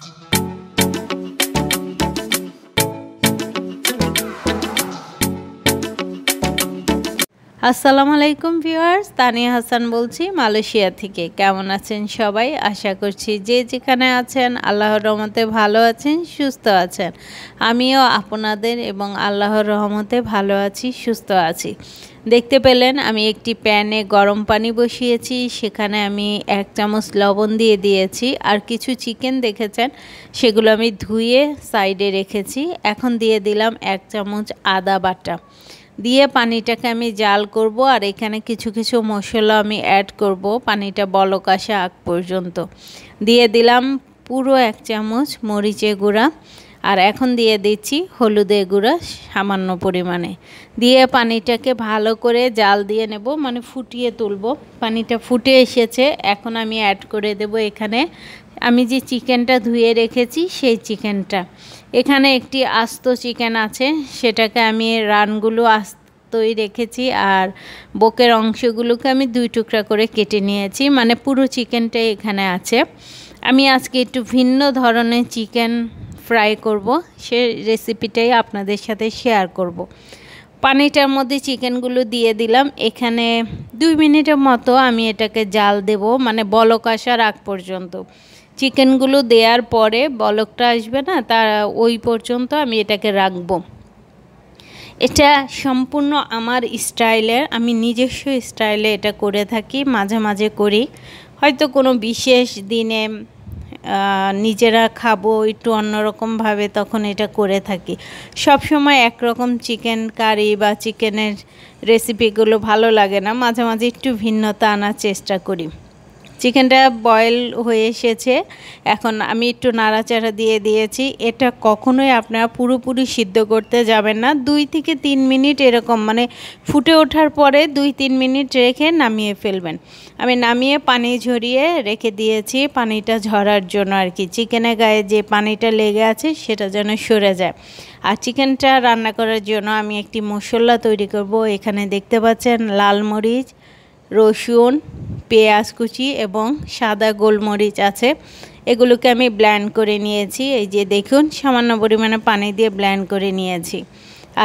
Thank you. আসসালামু আলাইকুম viewers Tania Hasan বলছি মালয়েশিয়া থেকে কেমন আছেন সবাই আশা করছি যে যেখানে আছেন আল্লাহর রহমতে ভালো আছেন সুস্থ আছেন আমিও আপনাদের এবং আল্লাহর রহমতে ভালো আছি সুস্থ আছি দেখতে পেলেন আমি একটি প্যানে গরম পানি বসিয়েছি সেখানে আমি এক চামচ লবণ দিয়ে দিয়েছি আর কিছু চিকেন দেখেছেন সেগুলো আমি ধুয়ে সাইডে রেখেছি এখন দিয়ে দিলাম এক চামচ আদা বাটা দিয়ে পানিটাকে আমি জাল করব আর এখানে কিছু কিছু মশলা আমি অ্যাড করব পানিটা বলক আসা আগ পর্যন্ত দিয়ে দিলাম পুরো এক চামচ মরিচে গুঁড়া আর এখন দিয়ে দিচ্ছি হলুদের গুঁড়া সামান্য পরিমাণে দিয়ে পানিটাকে ভালো করে জাল দিয়ে নেব মানে ফুটিয়ে তুলব পানিটা ফুটে এসেছে এখন আমি অ্যাড করে দেব এখানে আমি যে চিকেনটা ধুয়ে রেখেছি সেই চিকেনটা এখানে একটি আস্ত চিকেন আছে সেটাকে আমি রানগুলো আস্ত তৈরি রেখেছি আর বকের অংশগুলোকে আমি দুই টুকরা করে কেটে নিয়েছি মানে পুরো চিকেনটাই এখানে আছে আমি আজকে একটু ভিন্ন ধরনের চিকেন ফ্রাই করব সে রেসিপিটাই আপনাদের সাথে শেয়ার করব। পানিটার মধ্যে চিকেনগুলো দিয়ে দিলাম এখানে দুই মিনিটের মতো আমি এটাকে জাল দেব মানে বলক আসার আগ পর্যন্ত চিকেনগুলো দেওয়ার পরে বলকটা আসবে না তার ওই পর্যন্ত আমি এটাকে রাখবো এটা সম্পূর্ণ আমার স্টাইলের আমি নিজস্ব স্টাইলে এটা করে থাকি মাঝে মাঝে করি হয়তো কোনো বিশেষ দিনে নিজেরা খাবো একটু অন্যরকমভাবে তখন এটা করে থাকি সব সময় একরকম চিকেন কারি বা চিকেনের রেসিপিগুলো ভালো লাগে না মাঝে মাঝে একটু ভিন্নতা আনার চেষ্টা করি চিকেনটা বয়েল হয়ে এসেছে এখন আমি একটু নাড়াচাড়া দিয়ে দিয়েছি এটা কখনোই আপনারা পুরোপুরি সিদ্ধ করতে যাবেন না দুই থেকে তিন মিনিট এরকম মানে ফুটে ওঠার পরে দুই তিন মিনিট রেখে নামিয়ে ফেলবেন আমি নামিয়ে পানি ঝরিয়ে রেখে দিয়েছি পানিটা ঝরার জন্য আর কি চিকেনের গায়ে যে পানিটা লেগে আছে সেটা যেন সরে যায় আর চিকেনটা রান্না করার জন্য আমি একটি মশলা তৈরি করব এখানে দেখতে পাচ্ছেন লাল মরিচ রসুন পেঁয়াজ কুচি এবং সাদা গোলমরিচ আছে এগুলোকে আমি ব্ল্যান্ড করে নিয়েছি এই যে দেখুন সামান্য পরিমাণে পানি দিয়ে ব্ল্যান্ড করে নিয়েছি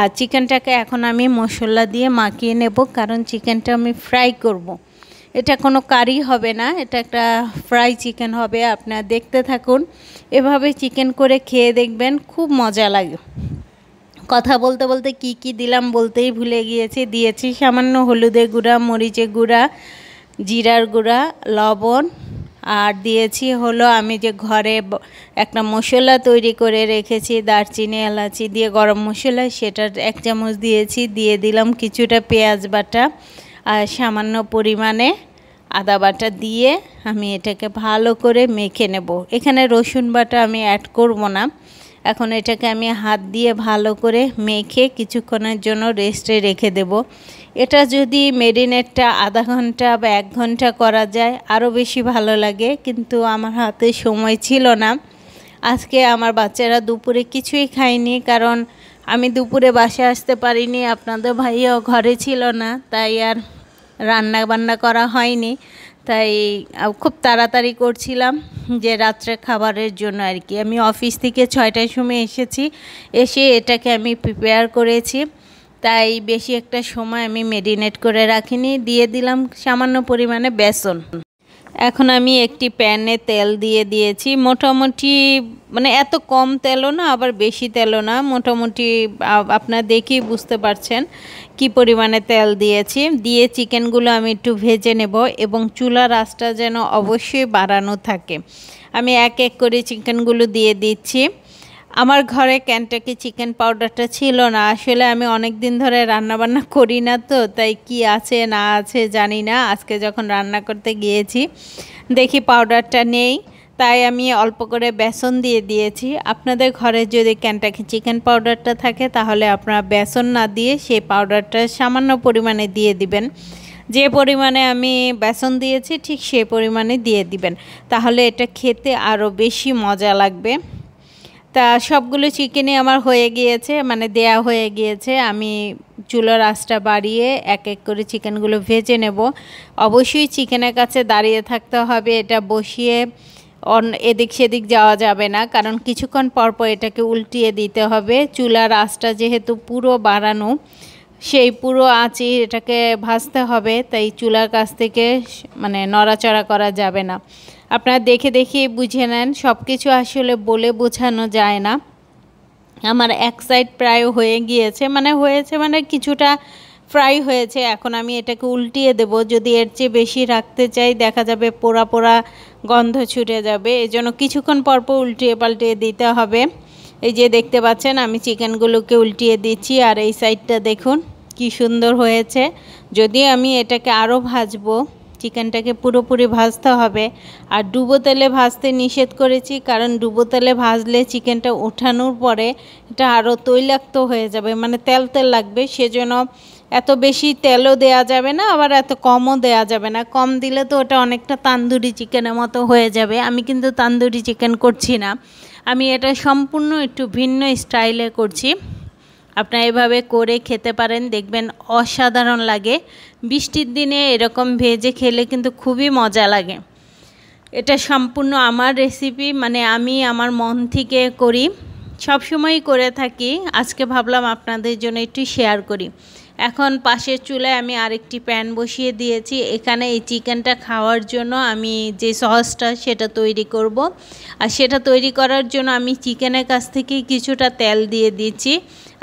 আর চিকেনটাকে এখন আমি মশলা দিয়ে মাখিয়ে নেব কারণ চিকেনটা আমি ফ্রাই করব। এটা কোনো কারি হবে না এটা একটা ফ্রাই চিকেন হবে আপনারা দেখতে থাকুন এভাবে চিকেন করে খেয়ে দেখবেন খুব মজা লাগে কথা বলতে বলতে কি কি দিলাম বলতেই ভুলে গিয়েছি দিয়েছি সামান্য হলুদের গুঁড়া মরিচের গুঁড়া জিরার গুঁড়া লবণ আর দিয়েছি হলো আমি যে ঘরে একটা মশলা তৈরি করে রেখেছি দারচিনি এলাচি দিয়ে গরম মশলা সেটা এক চামচ দিয়েছি দিয়ে দিলাম কিছুটা পেঁয়াজ বাটা আর সামান্য পরিমাণে আদা বাটা দিয়ে আমি এটাকে ভালো করে মেখে নেব এখানে রসুন বাটা আমি অ্যাড করব না এখন এটাকে আমি হাত দিয়ে ভালো করে মেখে কিছুক্ষণের জন্য রেস্টে রেখে দেব এটা যদি মেরিনেটটা আধা ঘন্টা বা এক ঘন্টা করা যায় আরও বেশি ভালো লাগে কিন্তু আমার হাতে সময় ছিল না আজকে আমার বাচ্চারা দুপুরে কিছুই খায়নি কারণ আমি দুপুরে বাসে আসতে পারিনি আপনাদের ভাইও ঘরে ছিল না তাই আর রান্না বান্না করা হয়নি তাই খুব তাড়াতাড়ি করছিলাম যে রাত্রে খাবারের জন্য আর কি আমি অফিস থেকে ছয়টার সময় এসেছি এসে এটাকে আমি প্রিপেয়ার করেছি তাই বেশি একটা সময় আমি মেরিনেট করে রাখিনি দিয়ে দিলাম সামান্য পরিমাণে বেসন এখন আমি একটি প্যানে তেল দিয়ে দিয়েছি মোটামুটি মানে এত কম তেলও না আবার বেশি তেলও না মোটামুটি আপনার দেখেই বুঝতে পারছেন কি পরিমাণে তেল দিয়েছি দিয়ে চিকেনগুলো আমি একটু ভেজে নেব এবং চুলার রাস্তা যেন অবশ্যই বাড়ানো থাকে আমি এক এক করে চিকেনগুলো দিয়ে দিচ্ছি আমার ঘরে ক্যান্টাকি চিকেন পাউডারটা ছিল না আসলে আমি অনেক দিন ধরে রান্নাবান্না করি না তো তাই কি আছে না আছে জানি না আজকে যখন রান্না করতে গিয়েছি দেখি পাউডারটা নেই তাই আমি অল্প করে বেসন দিয়ে দিয়েছি আপনাদের ঘরে যদি ক্যান্টাকি চিকেন পাউডারটা থাকে তাহলে আপনারা বেসন না দিয়ে সেই পাউডারটা সামান্য পরিমাণে দিয়ে দিবেন যে পরিমাণে আমি বেসন দিয়েছি ঠিক সেই পরিমাণে দিয়ে দিবেন তাহলে এটা খেতে আরও বেশি মজা লাগবে তা সবগুলো চিকেনে আমার হয়ে গিয়েছে মানে দেয়া হয়ে গিয়েছে আমি চুলোর আঁচটা বাড়িয়ে এক এক করে চিকেনগুলো ভেজে নেব অবশ্যই চিকেনের কাছে দাঁড়িয়ে থাকতে হবে এটা বসিয়ে অন এদিক সেদিক যাওয়া যাবে না কারণ কিছুক্ষণ পরপর এটাকে উল্টিয়ে দিতে হবে চুলার আঁচটা যেহেতু পুরো বাড়ানো সেই পুরো আঁচই এটাকে ভাজতে হবে তাই চুলার কাছ থেকে মানে নড়াচড়া করা যাবে না আপনারা দেখে দেখে বুঝে নেন সব কিছু আসলে বলে বোঝানো যায় না আমার এক সাইড প্রায় হয়ে গিয়েছে মানে হয়েছে মানে কিছুটা ফ্রাই হয়েছে এখন আমি এটাকে উল্টিয়ে দেব যদি এর চেয়ে বেশি রাখতে চাই দেখা যাবে পোড়া পোড়া গন্ধ ছুটে যাবে এজন্য কিছুক্ষণ পরপর উল্টিয়ে পাল্টিয়ে দিতে হবে এই যে দেখতে পাচ্ছেন আমি চিকেনগুলোকে উল্টিয়ে দিচ্ছি আর এই সাইডটা দেখুন কি সুন্দর হয়েছে যদি আমি এটাকে আরও ভাজবো চিকেনটাকে পুরোপুরি ভাজতে হবে আর ডুবো তেলে ভাজতে নিষেধ করেছি কারণ ডুবো তেলে ভাজলে চিকেনটা ওঠানোর পরে এটা আরও তৈলাক্ত হয়ে যাবে মানে তেল তেল লাগবে সেজন্য এত বেশি তেলও দেয়া যাবে না আবার এত কমও দেয়া যাবে না কম দিলে তো ওটা অনেকটা তান্দুরি চিকেনের মতো হয়ে যাবে আমি কিন্তু তান্দুরি চিকেন করছি না আমি এটা সম্পূর্ণ একটু ভিন্ন স্টাইলে করছি আপনারা এভাবে করে খেতে পারেন দেখবেন অসাধারণ লাগে বৃষ্টির দিনে এরকম ভেজে খেলে কিন্তু খুবই মজা লাগে এটা সম্পূর্ণ আমার রেসিপি মানে আমি আমার মন থেকে করি সবসময়ই করে থাকি আজকে ভাবলাম আপনাদের জন্য একটু শেয়ার করি এখন পাশের চুলায় আমি আরেকটি প্যান বসিয়ে দিয়েছি এখানে এই চিকেনটা খাওয়ার জন্য আমি যে সসটা সেটা তৈরি করব আর সেটা তৈরি করার জন্য আমি চিকেনের কাছ থেকে কিছুটা তেল দিয়ে দিয়েছি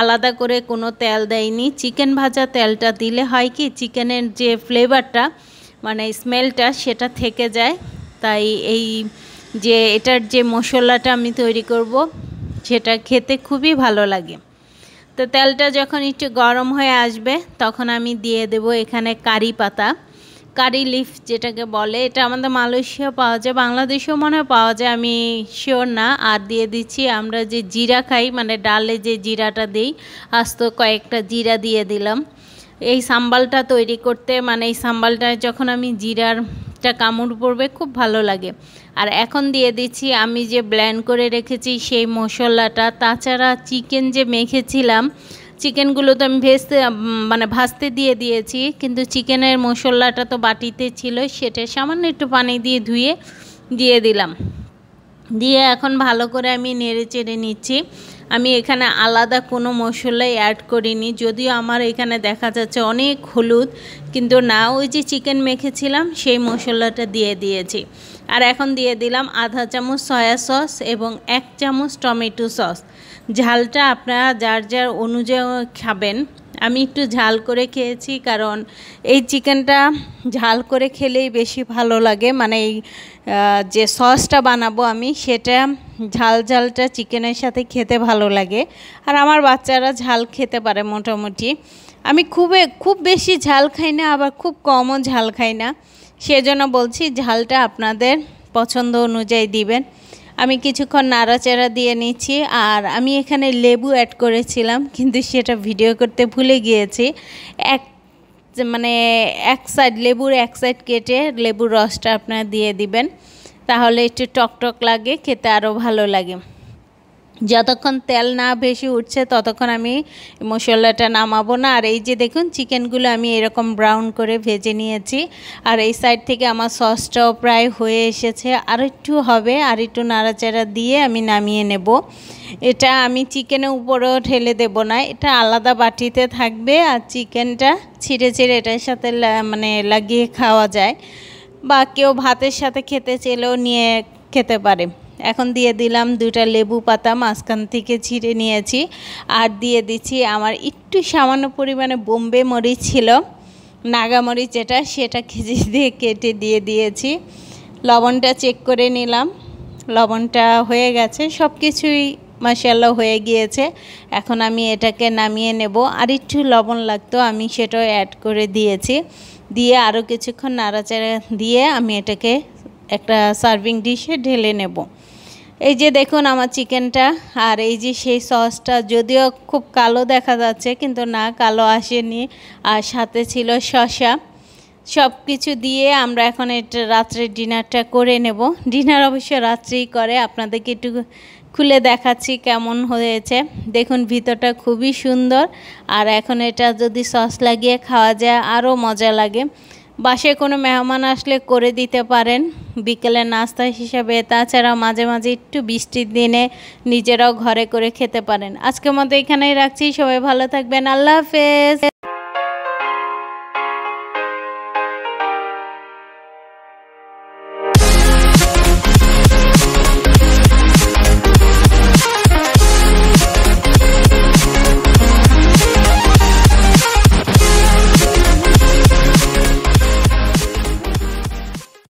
আলাদা করে কোনো তেল দেয়নি চিকেন ভাজা তেলটা দিলে হয় কি চিকেনের যে ফ্লেভারটা মানে স্মেলটা সেটা থেকে যায় তাই এই যে এটার যে মশলাটা আমি তৈরি করব সেটা খেতে খুবই ভালো লাগে তো তেলটা যখন একটু গরম হয়ে আসবে তখন আমি দিয়ে দেব এখানে কারি পাতা কারি লিফ যেটাকে বলে এটা আমাদের মালয়েশিয়া পাওয়া যায় বাংলাদেশেও মনে হয় পাওয়া যায় আমি শিওর না আর দিয়ে দিচ্ছি আমরা যে জিরা খাই মানে ডালে যে জিরাটা দিই আস্ত কয়েকটা জিরা দিয়ে দিলাম এই সাম্বালটা তৈরি করতে মানে এই সাম্বালটা যখন আমি জিরার একটা কামড় পড়বে খুব ভালো লাগে আর এখন দিয়ে দিচ্ছি আমি যে ব্ল্যান্ড করে রেখেছি সেই মশলাটা তাছাড়া চিকেন যে মেখেছিলাম চিকেনগুলো তো আমি ভেজতে মানে ভাজতে দিয়ে দিয়েছি কিন্তু চিকেনের মশলাটা তো বাটিতে ছিল সেটা সামান্য একটু পানি দিয়ে ধুয়ে দিয়ে দিলাম দিয়ে এখন ভালো করে আমি নেড়ে চেড়ে নিচ্ছি আমি এখানে আলাদা কোনো মশলাই অ্যাড করিনি যদিও আমার এখানে দেখা যাচ্ছে অনেক হলুদ কিন্তু না ওই যে চিকেন মেখেছিলাম সেই মশলাটা দিয়ে দিয়েছি আর এখন দিয়ে দিলাম আধা চামচ সয়া সস এবং এক চামচ টমেটো সস ঝালটা আপনারা যার যার অনুযায়ী খাবেন আমি একটু ঝাল করে খেয়েছি কারণ এই চিকেনটা ঝাল করে খেলেই বেশি ভালো লাগে মানে এই যে সসটা বানাবো আমি সেটা ঝাল ঝালটা চিকেনের সাথে খেতে ভালো লাগে আর আমার বাচ্চারা ঝাল খেতে পারে মোটামুটি আমি খুবই খুব বেশি ঝাল খাই না আবার খুব কমও ঝাল খাই না সেজন্য বলছি ঝালটা আপনাদের পছন্দ অনুযায়ী দিবেন আমি কিছুক্ষণ নাড়াচাড়া দিয়ে নিচ্ছি আর আমি এখানে লেবু অ্যাড করেছিলাম কিন্তু সেটা ভিডিও করতে ভুলে গিয়েছি এক মানে এক সাইড লেবুর এক সাইড কেটে লেবুর রসটা আপনারা দিয়ে দিবেন তাহলে একটু টকটক লাগে খেতে আরও ভালো লাগে যতক্ষণ তেল না ভেসে উঠছে ততক্ষণ আমি মশলাটা নামাবো না আর এই যে দেখুন চিকেনগুলো আমি এরকম ব্রাউন করে ভেজে নিয়েছি আর এই সাইড থেকে আমার সসটাও প্রায় হয়ে এসেছে আর একটু হবে আর একটু নাড়াচাড়া দিয়ে আমি নামিয়ে নেব এটা আমি চিকেনের উপরেও ঢেলে দেব না এটা আলাদা বাটিতে থাকবে আর চিকেনটা ছিঁড়ে ছিঁড়ে এটার সাথে মানে লাগিয়ে খাওয়া যায় বা কেউ ভাতের সাথে খেতে চেলেও নিয়ে খেতে পারে এখন দিয়ে দিলাম দুটা লেবু পাতা মাঝখান থেকে ছিঁড়ে নিয়েছি আর দিয়ে দিচ্ছি আমার একটু সামান্য পরিমাণে বোম্বে মরিচ ছিল নাগামরিচ যেটা সেটা খেজি দিয়ে কেটে দিয়ে দিয়েছি লবণটা চেক করে নিলাম লবণটা হয়ে গেছে সব কিছুই মাসাল্লাহ হয়ে গিয়েছে এখন আমি এটাকে নামিয়ে নেব আর একটু লবণ লাগতো আমি সেটাও অ্যাড করে দিয়েছি দিয়ে আরও কিছুক্ষণ নাড়াচাড়া দিয়ে আমি এটাকে একটা সার্ভিং ডিশে ঢেলে নেব এই যে দেখুন আমার চিকেনটা আর এই যে সেই সসটা যদিও খুব কালো দেখা যাচ্ছে কিন্তু না কালো আসেনি আর সাথে ছিল শশা সব কিছু দিয়ে আমরা এখন এটা রাত্রের ডিনারটা করে নেব ডিনার অবশ্য রাত্রেই করে আপনাদেরকে একটু খুলে দেখাচ্ছি কেমন হয়েছে দেখুন ভিতরটা খুবই সুন্দর আর এখন এটা যদি সস লাগিয়ে খাওয়া যায় আরও মজা লাগে বাসে কোনো মেহমান আসলে করে দিতে পারেন বিকেলের নাস্তা হিসাবে তাছাড়া মাঝে মাঝে একটু বৃষ্টির দিনে নিজেরাও ঘরে করে খেতে পারেন আজকের মতো এখানেই রাখছি সবাই ভালো থাকবেন আল্লাহ হাফেজ